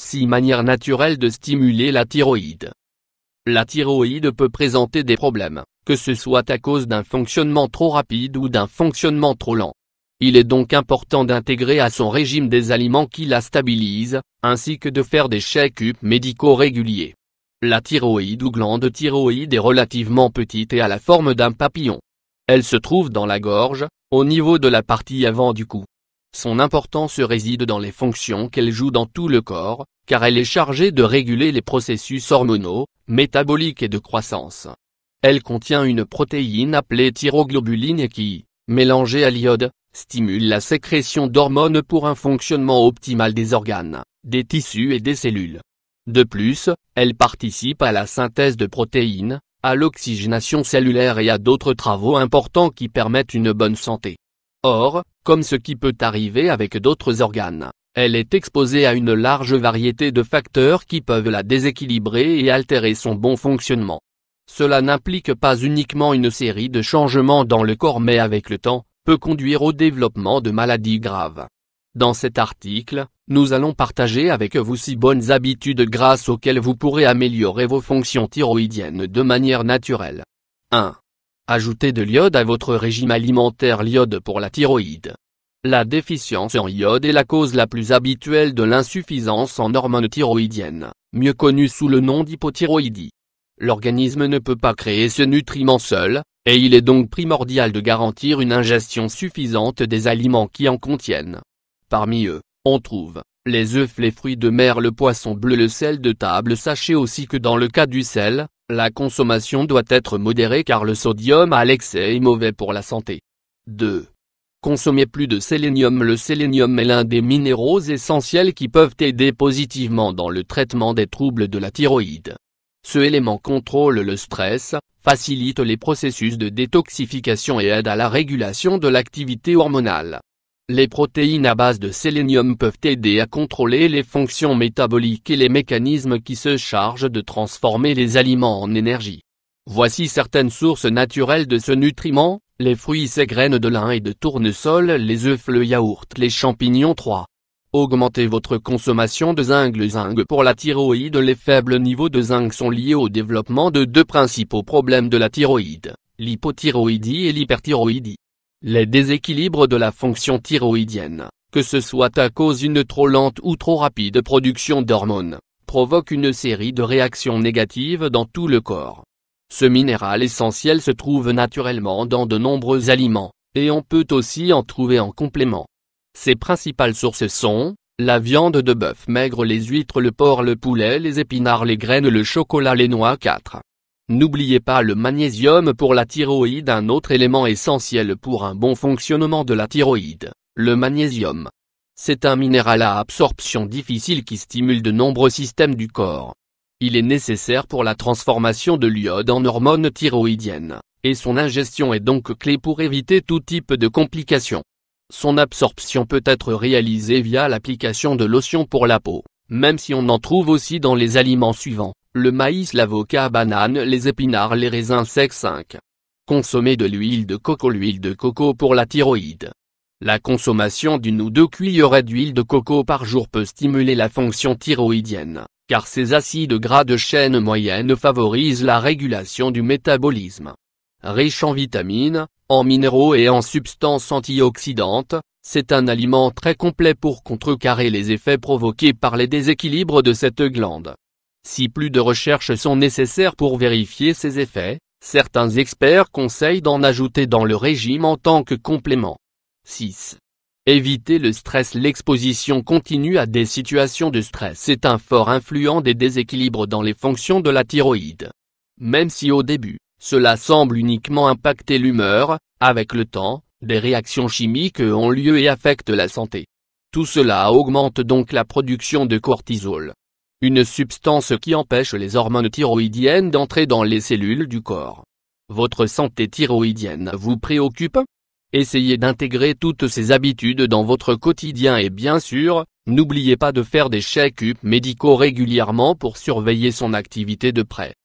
6 manières naturelles de stimuler la thyroïde. La thyroïde peut présenter des problèmes, que ce soit à cause d'un fonctionnement trop rapide ou d'un fonctionnement trop lent. Il est donc important d'intégrer à son régime des aliments qui la stabilisent, ainsi que de faire des check-ups médicaux réguliers. La thyroïde ou glande thyroïde est relativement petite et a la forme d'un papillon. Elle se trouve dans la gorge, au niveau de la partie avant du cou. Son importance réside dans les fonctions qu'elle joue dans tout le corps, car elle est chargée de réguler les processus hormonaux, métaboliques et de croissance. Elle contient une protéine appelée thyroglobuline qui, mélangée à l'iode, stimule la sécrétion d'hormones pour un fonctionnement optimal des organes, des tissus et des cellules. De plus, elle participe à la synthèse de protéines, à l'oxygénation cellulaire et à d'autres travaux importants qui permettent une bonne santé. Or, comme ce qui peut arriver avec d'autres organes, elle est exposée à une large variété de facteurs qui peuvent la déséquilibrer et altérer son bon fonctionnement. Cela n'implique pas uniquement une série de changements dans le corps mais avec le temps, peut conduire au développement de maladies graves. Dans cet article, nous allons partager avec vous six bonnes habitudes grâce auxquelles vous pourrez améliorer vos fonctions thyroïdiennes de manière naturelle. 1. Ajoutez de l'iode à votre régime alimentaire L'iode pour la thyroïde. La déficience en iode est la cause la plus habituelle de l'insuffisance en hormone thyroïdienne, mieux connue sous le nom d'hypothyroïdie. L'organisme ne peut pas créer ce nutriment seul, et il est donc primordial de garantir une ingestion suffisante des aliments qui en contiennent. Parmi eux, on trouve, les œufs, les fruits de mer, le poisson bleu, le sel de table sachez aussi que dans le cas du sel, la consommation doit être modérée car le sodium à l'excès est mauvais pour la santé. 2. Consommer plus de sélénium Le sélénium est l'un des minéraux essentiels qui peuvent aider positivement dans le traitement des troubles de la thyroïde. Ce élément contrôle le stress, facilite les processus de détoxification et aide à la régulation de l'activité hormonale. Les protéines à base de sélénium peuvent aider à contrôler les fonctions métaboliques et les mécanismes qui se chargent de transformer les aliments en énergie. Voici certaines sources naturelles de ce nutriment, les fruits et graines de lin et de tournesol, les œufs, le yaourt, les champignons 3. Augmentez votre consommation de zinc. Le zinc pour la thyroïde Les faibles niveaux de zinc sont liés au développement de deux principaux problèmes de la thyroïde, l'hypothyroïdie et l'hyperthyroïdie. Les déséquilibres de la fonction thyroïdienne, que ce soit à cause d'une trop lente ou trop rapide production d'hormones, provoquent une série de réactions négatives dans tout le corps. Ce minéral essentiel se trouve naturellement dans de nombreux aliments, et on peut aussi en trouver en complément. Ses principales sources sont, la viande de bœuf maigre les huîtres le porc le poulet les épinards les graines le chocolat les noix 4. N'oubliez pas le magnésium pour la thyroïde un autre élément essentiel pour un bon fonctionnement de la thyroïde, le magnésium. C'est un minéral à absorption difficile qui stimule de nombreux systèmes du corps. Il est nécessaire pour la transformation de l'iode en hormone thyroïdienne, et son ingestion est donc clé pour éviter tout type de complications. Son absorption peut être réalisée via l'application de l'otion pour la peau, même si on en trouve aussi dans les aliments suivants le maïs l'avocat banane les épinards les raisins secs 5. Consommer de l'huile de coco L'huile de coco pour la thyroïde. La consommation d'une ou deux cuillerées d'huile de coco par jour peut stimuler la fonction thyroïdienne, car ces acides gras de chaîne moyenne favorisent la régulation du métabolisme. Riche en vitamines, en minéraux et en substances antioxydantes, c'est un aliment très complet pour contrecarrer les effets provoqués par les déséquilibres de cette glande. Si plus de recherches sont nécessaires pour vérifier ces effets, certains experts conseillent d'en ajouter dans le régime en tant que complément. 6. Éviter le stress L'exposition continue à des situations de stress est un fort influent des déséquilibres dans les fonctions de la thyroïde. Même si au début, cela semble uniquement impacter l'humeur, avec le temps, des réactions chimiques ont lieu et affectent la santé. Tout cela augmente donc la production de cortisol, une substance qui empêche les hormones thyroïdiennes d'entrer dans les cellules du corps. Votre santé thyroïdienne vous préoccupe Essayez d'intégrer toutes ces habitudes dans votre quotidien et bien sûr, n'oubliez pas de faire des check-ups médicaux régulièrement pour surveiller son activité de près.